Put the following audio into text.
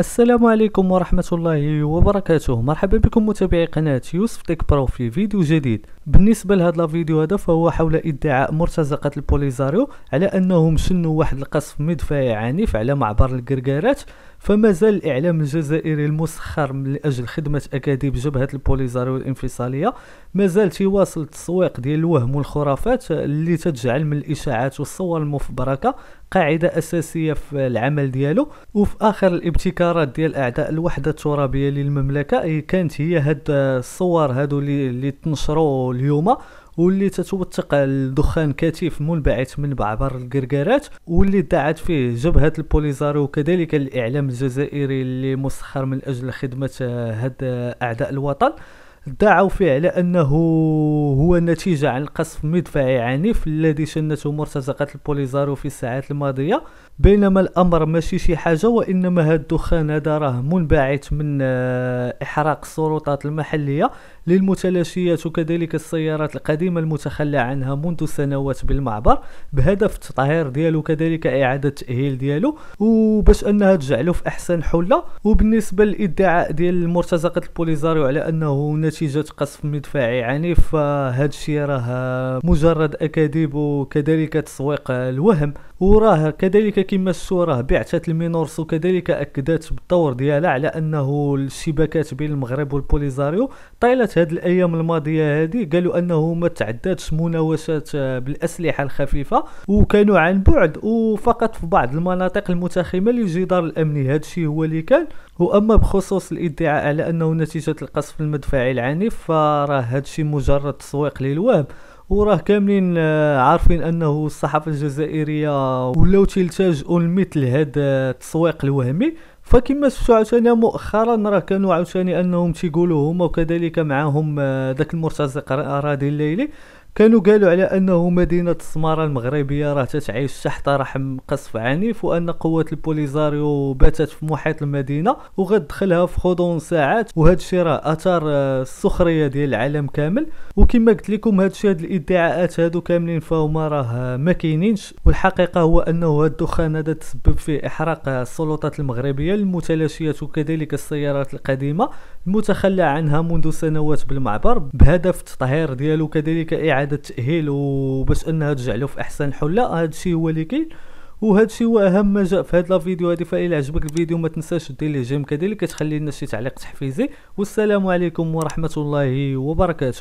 السلام عليكم ورحمة الله وبركاته مرحبا بكم متابعي قناة يوسف تيك برو في فيديو جديد بالنسبة لهذا الفيديو هذا فهو حول ادعاء مرتزقة البوليزاريو على انهم شنوا واحد القصف مدفعي عنيف على معبر القرقارات فما زال الاعلام الجزائري المسخر من اجل خدمه اكاذيب جبهه البوليزاريو ما مازال تيواصل التسويق ديال الوهم والخرافات اللي تجعل من الاشاعات والصور المفبركه قاعده اساسيه في العمل ديالو وفي اخر الابتكارات ديال اعداء الوحده الترابيه للمملكه إيه، كانت هي هاد الصور هادو اللي تنشروا اليوم واللي تتوثق الدخان كثيف منبعث من بعبر القرقارات واللي ادعت فيه جبهة البوليزارو وكذلك الإعلام الجزائري اللي مسخر من أجل خدمة آه، هاد آه، أعداء الوطن دعوا فيه على انه هو نتيجه عن قصف مدفعي عنيف الذي شنته مرتزقه البوليزارو في الساعات الماضيه بينما الامر ماشي شي حاجه وانما هذا الدخان هذا راه منبعث من آه، احراق السلطات المحليه للمتلاشيات وكذلك السيارات القديمه المتخلى عنها منذ سنوات بالمعبر بهدف التطهير ديالو كذلك اعاده تأهيل ديالو وباش انها تجعله في احسن حله وبالنسبه للادعاء ديال مرتزقه البوليزاريو على انه نتيجة قصف مدفعي عنيف فهاد الشيء راه مجرد أكاذيب وكذلك تسويق الوهم وراه كذلك كما الصوره راه بعثة المينورس وكذلك أكدت بالدور ديالها على أنه الشبكات بين المغرب والبوليزاريو طيلة هاد الأيام الماضية هذه قالوا أنه ما تعددش مناوشات بالأسلحة الخفيفة وكانوا عن بعد وفقط في بعض المناطق المتخمة للجدار الأمني هادشي الشيء هو اللي كان وأما بخصوص الإدعاء على أنه نتيجة القصف المدفعي يعني فراه هادشي مجرد تسويق للوهم وراه كاملين آه، عارفين انه الصحافه الجزائريه ولاو تلتجؤوا لمثل هذا التسويق آه، الوهمي فكما شفتوا عاوتاني مؤخرا راه كانوا عاوتاني انهم تيقولوا هما وكذلك معاهم داك آه، المرتزق راضي الليلي كانوا قالوا على انه مدينه السماره المغربيه راه تتعيش تحت رحم قصف عنيف وان قوات البوليزاريو باتت في محيط المدينه وغدخلها في خضون ساعات وهذا الشيء راه اثار آه، السخريه ديال العالم كامل وكما قلت لكم هذا الشيء هاد الادعاءات هادو كاملين فهما راه ما كاينينش والحقيقه هو انه هاد الدخان هذا تسبب في احراق السلطات المغربيه المتلاشيات وكذلك السيارات القديمه المتخلى عنها منذ سنوات بالمعبر بهدف التطهير ديالو كذلك اعاده اعاده تاهيل وبس انها ترجع له في احسن حله هذا الشيء هو اللي كاين وهذا الشيء هو اهم ما جاء في هذا الفيديو هذه فالى عجبك الفيديو ما تنساش دير لي جيم كذلك كتخلي لنا شي تعليق تحفيزي والسلام عليكم ورحمه الله وبركاته